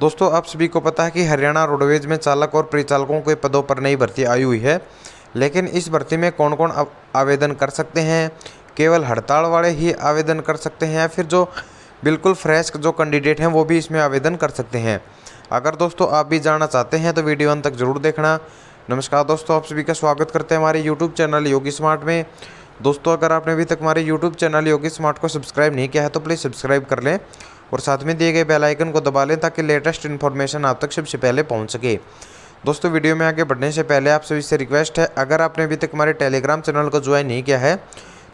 दोस्तों आप सभी को पता है कि हरियाणा रोडवेज में चालक और परिचालकों के पदों पर नई भर्ती आई हुई है लेकिन इस भर्ती में कौन कौन आवेदन कर सकते हैं केवल हड़ताल वाले ही आवेदन कर सकते हैं या फिर जो बिल्कुल फ्रेश जो कैंडिडेट हैं वो भी इसमें आवेदन कर सकते हैं अगर दोस्तों आप भी जानना चाहते हैं तो वीडियो अंत तक ज़रूर देखना नमस्कार दोस्तों आप सभी का स्वागत करते हैं हमारे यूट्यूब चैनल योगी स्मार्ट में दोस्तों अगर आपने अभी तक हमारे यूट्यूब चैनल योगी स्मार्ट को सब्सक्राइब नहीं किया है तो प्लीज़ सब्सक्राइब कर लें और साथ में दिए गए बेल आइकन को दबा लें ताकि लेटेस्ट इन्फॉर्मेशन आप तक सबसे पहले पहुंच सके दोस्तों वीडियो में आगे बढ़ने से पहले आप सभी से रिक्वेस्ट है अगर आपने अभी तक हमारे टेलीग्राम चैनल को ज्वाइन नहीं किया है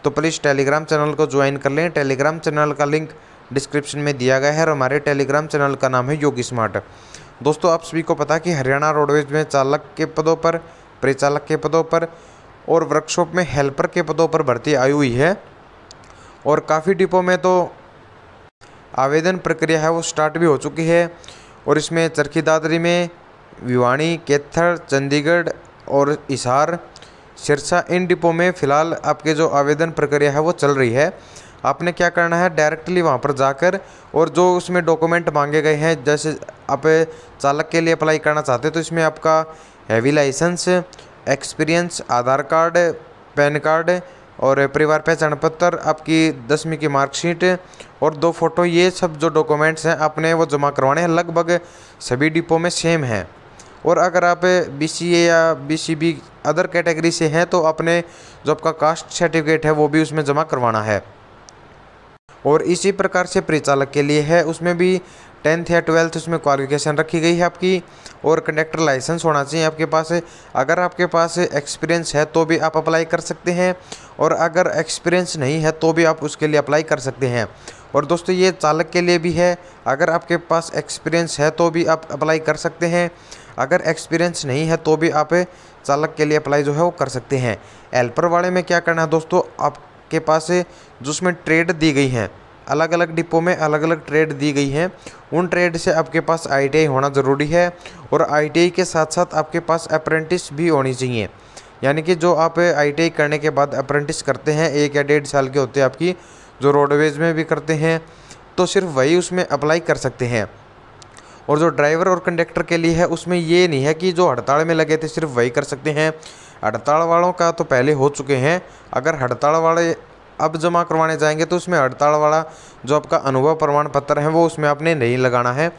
तो प्लीज़ टेलीग्राम चैनल को ज्वाइन कर लें टेलीग्राम चैनल का लिंक डिस्क्रिप्शन में दिया गया है और हमारे टेलीग्राम चैनल का नाम है योगी स्मार्ट दोस्तों आप सभी को पता कि हरियाणा रोडवेज में चालक के पदों पर परिचालक के पदों पर और वर्कशॉप में हेल्पर के पदों पर भर्ती आई हुई है और काफ़ी डिपो में तो आवेदन प्रक्रिया है वो स्टार्ट भी हो चुकी है और इसमें चरखी दादरी में भिवानी केथर चंडीगढ़ और इसार सिरसा इन डिपो में फ़िलहाल आपके जो आवेदन प्रक्रिया है वो चल रही है आपने क्या करना है डायरेक्टली वहाँ पर जाकर और जो उसमें डॉक्यूमेंट मांगे गए हैं जैसे आप चालक के लिए अप्लाई करना चाहते हैं तो इसमें आपका heavy license experience Aadhaar card PAN card और परिवार पहचान पत्र आपकी दसवीं की मार्कशीट और दो फ़ोटो ये सब जो डॉक्यूमेंट्स हैं आपने वो जमा करवाने हैं लगभग सभी डिपो में सेम हैं और अगर आप ए या बी अदर कैटेगरी से हैं तो आपने जो आपका कास्ट सर्टिफिकेट है वो भी उसमें जमा करवाना है और इसी प्रकार से परिचालक के लिए है उसमें भी टेंथ या ट्वेल्थ उसमें क्वालिफिकेशन रखी गई है आपकी और कंडक्टर लाइसेंस होना चाहिए आपके पास अगर आपके पास एक्सपीरियंस है तो भी आप अप्लाई कर सकते हैं और अगर एक्सपीरियंस नहीं है तो भी आप उसके लिए अप्लाई कर सकते हैं और दोस्तों ये चालक के लिए भी है अगर आपके पास एक्सपीरियंस है तो भी आप अप्लाई कर सकते हैं अगर एक्सपीरियंस नहीं है तो भी आप चालक के लिए अप्लाई जो है वो कर सकते हैं हेल्पर वाले में क्या करना है दोस्तों आपके पास जिसमें ट्रेड दी गई हैं अलग अलग डिपो में अलग अलग ट्रेड दी गई हैं उन ट्रेड से आपके पास आई होना ज़रूरी है और आई के साथ साथ आपके पास अप्रेंटिस भी होनी चाहिए यानी कि जो आप आई करने के बाद अप्रेंटिस करते हैं एक या डेढ़ साल के होते हैं आपकी जो रोडवेज़ में भी करते हैं तो सिर्फ वही उसमें अप्लाई कर सकते हैं और जो ड्राइवर और कंडक्टर के लिए है उसमें ये नहीं है कि जो हड़ताल में लगे थे सिर्फ वही कर सकते हैं हड़ताल वालों का तो पहले हो चुके हैं अगर हड़ताल वाले अब जमा करवाने जाएंगे तो उसमें हड़ताल वाला जो आपका अनुभव प्रमाण पत्र है वो उसमें आपने नहीं लगाना है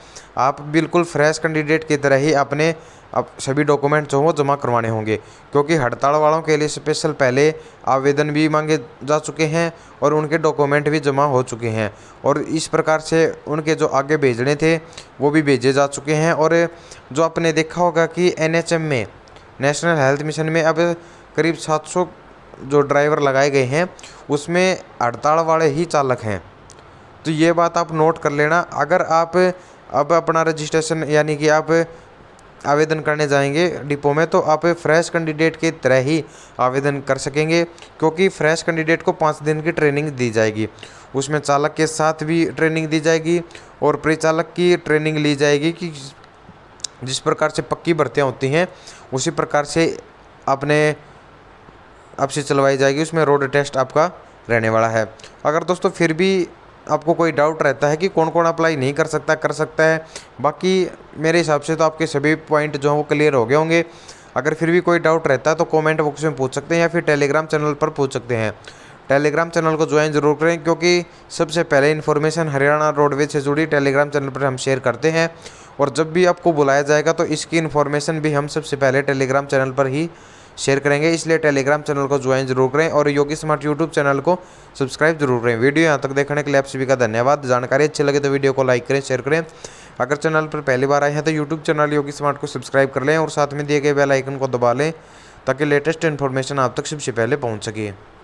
आप बिल्कुल फ्रेश कैंडिडेट की तरह ही अपने अब सभी डॉक्यूमेंट जो हों जमा करवाने होंगे क्योंकि हड़ताल वालों के लिए स्पेशल पहले आवेदन भी मांगे जा चुके हैं और उनके डॉक्यूमेंट भी जमा हो चुके हैं और इस प्रकार से उनके जो आगे भेजने थे वो भी भेजे जा चुके हैं और जो आपने देखा होगा कि एन में नेशनल हेल्थ मिशन में अब करीब सात जो ड्राइवर लगाए गए हैं उसमें हड़ताल वाले ही चालक हैं तो ये बात आप नोट कर लेना अगर आप अब अपना रजिस्ट्रेशन यानी कि आप आवेदन करने जाएंगे डिपो में तो आप फ्रेश कैंडिडेट के तरह ही आवेदन कर सकेंगे क्योंकि फ्रेश कैंडिडेट को पाँच दिन की ट्रेनिंग दी जाएगी उसमें चालक के साथ भी ट्रेनिंग दी जाएगी और परिचालक की ट्रेनिंग ली जाएगी कि जिस प्रकार से पक्की भर्तियाँ होती हैं उसी प्रकार से अपने अब से चलवाई जाएगी उसमें रोड टेस्ट आपका रहने वाला है अगर दोस्तों फिर भी आपको कोई डाउट रहता है कि कौन कौन अप्लाई नहीं कर सकता कर सकता है बाकी मेरे हिसाब से तो आपके सभी पॉइंट जो हैं वो क्लियर हो गए होंगे अगर फिर भी कोई डाउट रहता है तो कमेंट बॉक्स में पूछ सकते हैं या फिर टेलीग्राम चैनल पर पूछ सकते हैं टेलीग्राम चैनल को ज्वाइन जरूर करें क्योंकि सबसे पहले इन्फॉर्मेशन हरियाणा रोडवेज से जुड़ी टेलीग्राम चैनल पर हम शेयर करते हैं और जब भी आपको बुलाया जाएगा तो इसकी इन्फॉर्मेशन भी हम सबसे पहले टेलीग्राम चैनल पर ही शेयर करेंगे इसलिए टेलीग्राम चैनल को ज्वाइन जरूर करें और योगी स्मार्ट यूट्यूब चैनल को सब्सक्राइब जरूर करें वीडियो यहाँ तक देखने के लिए आप सभी का धन्यवाद जानकारी अच्छी लगे तो वीडियो को लाइक करें शेयर करें अगर चैनल पर पहली बार आए हैं तो यूट्यूब चैनल योगी स्मार्ट को सब्सक्राइब कर लें और साथ में दिए गए बेल आइकन को दबा लें ताकि लेटेस्ट इन्फॉर्मेशन आप तक सबसे पहले पहुँच सके